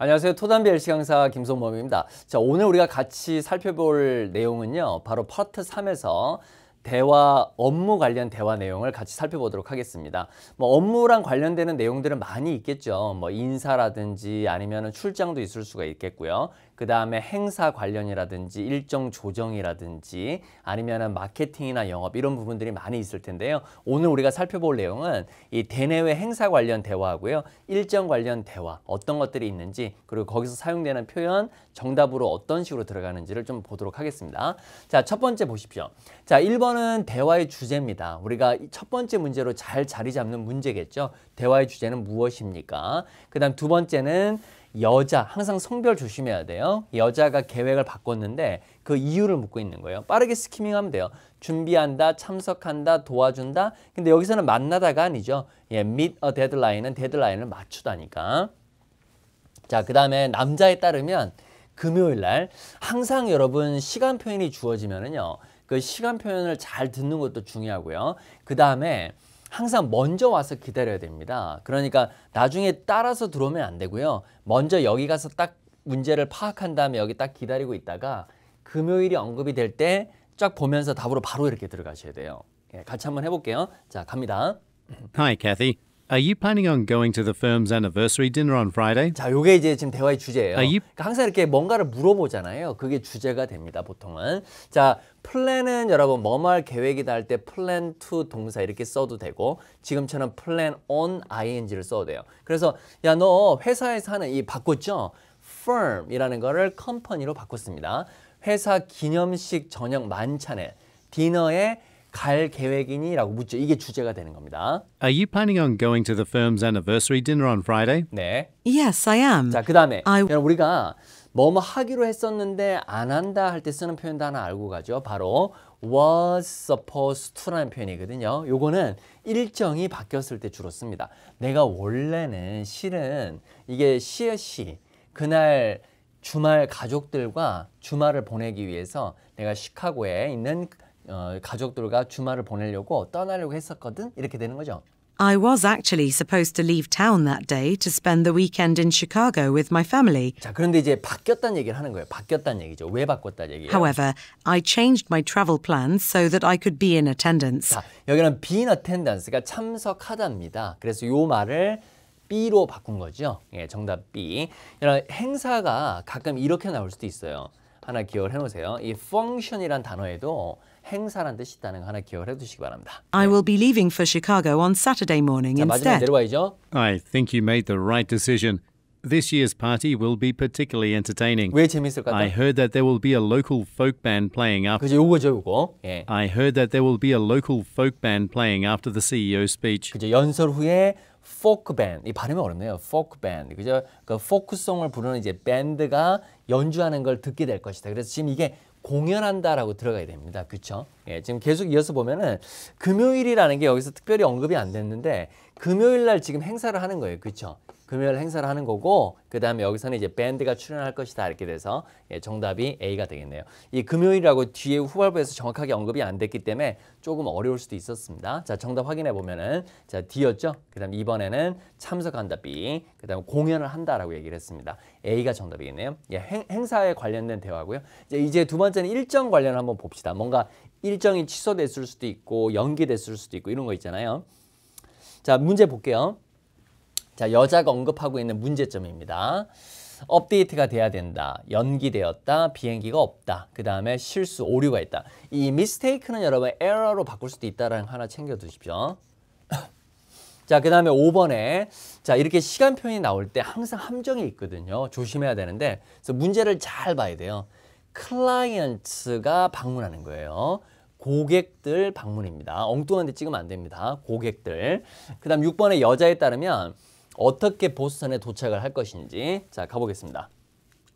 안녕하세요. 토단비 LC 강사 김성범입니다. 자, 오늘 우리가 같이 살펴볼 내용은요. 바로 파트 3에서 대화 업무 관련 대화 내용을 같이 살펴보도록 하겠습니다. 뭐 업무랑 관련되는 내용들은 많이 있겠죠. 뭐 인사라든지 아니면 출장도 있을 수가 있겠고요. 그 다음에 행사 관련이라든지 일정 조정이라든지 아니면 마케팅이나 영업 이런 부분들이 많이 있을 텐데요. 오늘 우리가 살펴볼 내용은 이 대내외 행사 관련 대화하고요. 일정 관련 대화 어떤 것들이 있는지 그리고 거기서 사용되는 표현 정답으로 어떤 식으로 들어가는지를 좀 보도록 하겠습니다. 자, 첫 번째 보십시오. 자, 1번은 대화의 주제입니다. 우리가 첫 번째 문제로 잘 자리 잡는 문제겠죠. 대화의 주제는 무엇입니까? 그 다음 두 번째는 여자 항상 성별 조심해야 돼요. 여자가 계획을 바꿨는데 그 이유를 묻고 있는 거예요. 빠르게 스키밍하면 돼요. 준비한다, 참석한다, 도와준다. 근데 여기서는 만나다가 아니죠. 예, meet a deadline은 데드라인을 맞추다니까. 자, 그 다음에 남자에 따르면 금요일 날 항상 여러분 시간 표현이 주어지면은요. 그 시간 표현을 잘 듣는 것도 중요하고요. 그 다음에 항상 먼저 와서 기다려야 됩니다. 그러니까 나중에 따라서 들어오면 안 되고요. 먼저 여기 가서 딱 문제를 파악한 다음에 여기 딱 기다리고 있다가 금요일이 언급이 될 때 쫙 보면서 답으로 바로 이렇게 들어가셔야 돼요. 예, 같이 한번 해볼게요. 자, 갑니다. Hi, Kathy. Are you planning on going to the firm's anniversary dinner on Friday? 자, 요게 이제 지금 대화의 주제예요. You... 그러니까 항상 이렇게 뭔가를 물어보잖아요. 그게 주제가 됩니다, 보통은. 자, 플랜은 여러분 뭐뭐할 계획이다 할 때 plan to 동사 이렇게 써도 되고 지금처럼 plan on ing를 써도 돼요. 그래서 야, 너 회사에서 하는 이 바꿨죠? firm이라는 거를 컴퍼니로 바꿨습니다. 회사 기념식 저녁 만찬에 디너에 갈 계획이니라고 묻죠. 이게 주제가 되는 겁니다. Are you planning on going to the firm's anniversary dinner on Friday? 네. Yes, I am. 자, 그다음에 I... 여러분 우리가 뭐 뭐 하기로 했었는데 안 한다 할 때 쓰는 표현도 하나 알고 가죠. 바로 was supposed to라는 표현이거든요. 요거는 일정이 바뀌었을 때 주로 씁니다. 내가 원래는 실은 이게 시시 그날 주말 가족들과 주말을 보내기 위해서 내가 시카고에 있는 어, 가족들과 주말을 보내려고 떠나려고 했었거든. 이렇게 되는 거죠. I was actually supposed to leave town that day to spend the weekend in Chicago with my family. 자, 그런데 이제 바뀌었다는 얘기를 하는 거예요. 바뀌었다는 얘기죠. 왜 바꿨다는 얘기예요? However, I changed my travel plans so that I could be in attendance. 자, 여기는 be in attendance가 참석하다입니다. 그래서 요 말을 B로 바꾼 거죠. 예, 정답 B. 이런 행사가 가끔 이렇게 나올 수도 있어요. 하나 기억을 해놓으세요. 이 function이란 단어에도 행사란 뜻이 있다는 거 하나 기억을 해두시기 바랍니다. I will be leaving for Chicago on Saturday morning 자, instead. 내려와야죠. I think you made the right decision. This year's party will be particularly entertaining. 왜 재밌을까요? I heard that there will be a local folk band playing up. 그죠, 요거죠, 요거. 예. I heard that there will be a local folk band playing after the CEO speech. 그죠, 연설 후에 포크 밴드 이 발음이 어렵네요. 포크 밴드 그죠? 그 포크송을 부르는 이제 밴드가 연주하는 걸 듣게 될 것이다. 그래서 지금 이게 공연한다라고 들어가야 됩니다. 그렇죠? 예, 지금 계속 이어서 보면은 금요일이라는 게 여기서 특별히 언급이 안 됐는데 금요일 날 지금 행사를 하는 거예요. 그렇죠? 금요일 행사를 하는 거고 그 다음에 여기서는 이제 밴드가 출연할 것이다 이렇게 돼서 예, 정답이 A가 되겠네요. 이 금요일이라고 뒤에 후발부에서 정확하게 언급이 안 됐기 때문에 조금 어려울 수도 있었습니다. 자 정답 확인해 보면은 자 D였죠. 그 다음 이번에는 참석한다 B 그 다음 공연을 한다라고 얘기를 했습니다. A가 정답이겠네요. 예, 행, 행사에 관련된 대화고요. 이제, 이제 두 번째는 일정 관련 한번 봅시다. 뭔가 일정이 취소됐을 수도 있고 연기됐을 수도 있고 이런 거 있잖아요. 자 문제 볼게요. 자, 여자가 언급하고 있는 문제점입니다. 업데이트가 돼야 된다. 연기되었다. 비행기가 없다. 그 다음에 실수, 오류가 있다. 이 미스테이크는 여러분 에러로 바꿀 수도 있다는 하나 챙겨두십시오. 자, 그 다음에 5번에 자 이렇게 시간 표현이 나올 때 항상 함정이 있거든요. 조심해야 되는데 그래서 문제를 잘 봐야 돼요. 클라이언트가 방문하는 거예요. 고객들 방문입니다. 엉뚱한 데 찍으면 안 됩니다. 고객들. 그 다음 6번에 여자에 따르면 어떻게 보스턴에 도착을 할 것인지 자 가보겠습니다.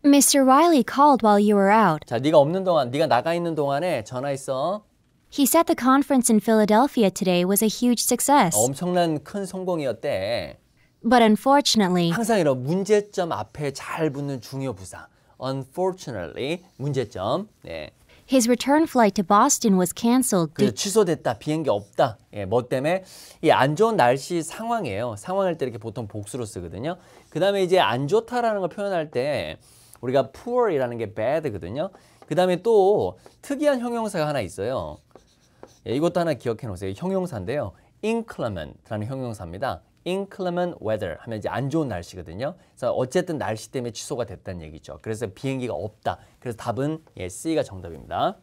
Mr. Riley called while you were out. 자, 네가 없는 동안, 네가 나가 있는 동안에 전화했어. He said the conference in Philadelphia today was a huge success. 엄청난 큰 성공이었대. But unfortunately, 항상 이런 문제점 앞에 잘 붙는 중요 부사. Unfortunately, 문제점. 네. His return flight to Boston was canceled. 그 취소됐다. 비행기 없다. 예, 뭐 때문에 이 안 좋은 날씨 상황이에요. 상황일 때 이렇게 보통 복수로 쓰거든요. 그다음에 이제 안 좋다라는 걸 표현할 때 우리가 poor이라는 게 bad거든요. 그다음에 또 특이한 형용사가 하나 있어요. 예, 이것도 하나 기억해 놓으세요. 형용사인데요. inclement라는 형용사입니다. inclement weather 하면 이제 안 좋은 날씨거든요. 그래서 어쨌든 날씨 때문에 취소가 됐다는 얘기죠. 그래서 비행기가 없다. 그래서 답은 예, C가 정답입니다.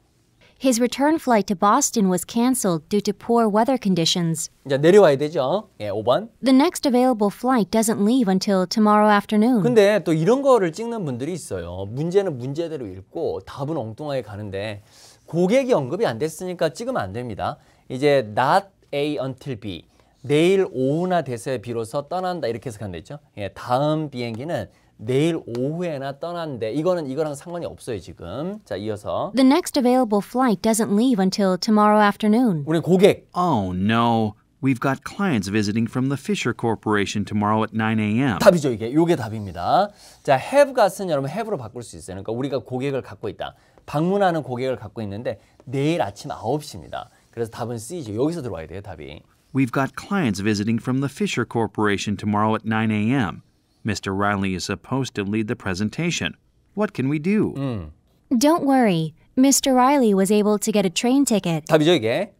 His return flight to Boston was canceled due to poor weather conditions. 이제 내려와야 되죠. 예, 5번. The next available flight doesn't leave until tomorrow afternoon. 근데 또 이런 거를 찍는 분들이 있어요. 문제는 문제대로 읽고 답은 엉뚱하게 가는데 고객이 언급이 안 됐으니까 찍으면 안 됩니다. 이제 not A until B. 내일 오후나 돼서야 비로소 떠난다 이렇게 해석하면 되죠. 예, 다음 비행기는 내일 오후에나 떠난대. 이거는 이거랑 상관이 없어요 지금. 자 이어서 The next available flight doesn't leave until tomorrow afternoon. 우리 고객. Oh no. We've got clients visiting from the Fisher Corporation tomorrow at 9 a.m. 답이죠 이게. 요게 답입니다. 자 have gat은 여러분 have로 바꿀 수 있어요. 그러니까 우리가 고객을 갖고 있다. 방문하는 고객을 갖고 있는데 내일 아침 9시입니다. 그래서 답은 C죠. 여기서 들어와야 돼요 답이. We've got clients visiting from the Fisher Corporation tomorrow at 9 a.m. Mr. Riley is supposed to lead the presentation. What can we do? 음. Mm. Don't worry. Mr. Riley was able to get a train ticket. 답이죠, 이게?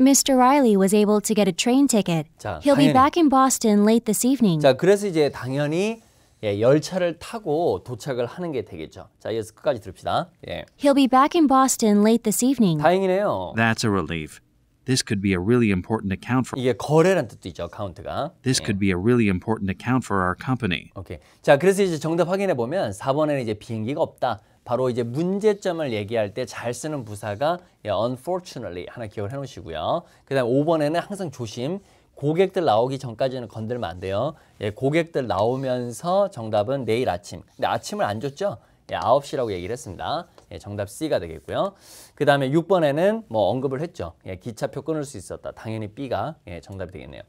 Mr. Riley was able to get a train ticket. 자, He'll be back in Boston late this evening. 자, 그래서 이제 당연히 예, 열차를 타고 도착을 하는 게 되겠죠. 자, 여기서 끝까지 들읍시다. 예. He'll be back in Boston late this evening. 다행이네요. That's a relief. This could be a really important account for 이게 거래란 뜻도 있죠. a c c 가 This could be a really important account for our company. 오케이. 자, 그래서 이제 정답 확인해 보면 4번에는 이제 비행기가 없다. 바로 이제 문제점을 얘기할 때 잘 쓰는 부사가 예, unfortunately 하나 기억을 해 놓으시고요. 그다음 5번에는 항상 조심. 고객들 나오기 전까지는 건들면 안 돼요. 예, 고객들 나오면서 정답은 내일 아침. 근데 아침을 안 줬죠? 예, 9시라고 얘기를 했습니다. 예, 정답 C가 되겠고요. 그 다음에 6번에는 뭐 언급을 했죠. 예, 기차표 끊을 수 있었다. 당연히 B가 예, 정답이 되겠네요.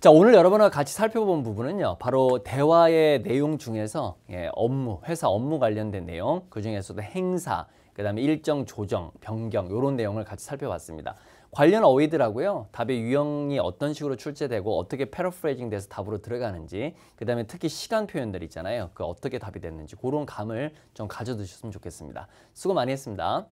자 오늘 여러분과 같이 살펴본 부분은요 바로 대화의 내용 중에서 예, 업무 회사 업무 관련된 내용 그 중에서도 행사 그 다음에 일정 조정 변경 이런 내용을 같이 살펴봤습니다 관련 어휘들하고요 답의 유형이 어떤 식으로 출제되고 어떻게 패러프레이징 돼서 답으로 들어가는지 그 다음에 특히 시간 표현들 있잖아요. 그 어떻게 답이 됐는지 그런 감을 좀 가져두셨으면 좋겠습니다. 수고 많이 했습니다.